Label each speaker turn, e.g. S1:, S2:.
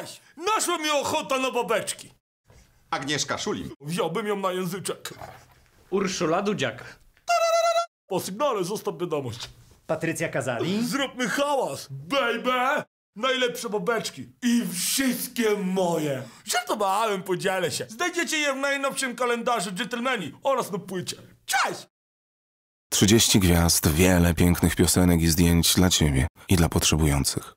S1: Weź! Naszła mi ochota na babeczki. Agnieszka Szulin. Wziąłbym ją na języczek. Urszula Dudziak. Po sygnale zostaw wiadomość. Patrycja Kazali. Zróbmy hałas, baby!
S2: Najlepsze babeczki i wszystkie moje. Żartowałem, podzielę się. Znajdziecie je w najnowszym kalendarzu Gentlemani oraz na płycie. Cześć!
S3: 30 gwiazd, wiele pięknych piosenek i zdjęć dla ciebie i dla potrzebujących.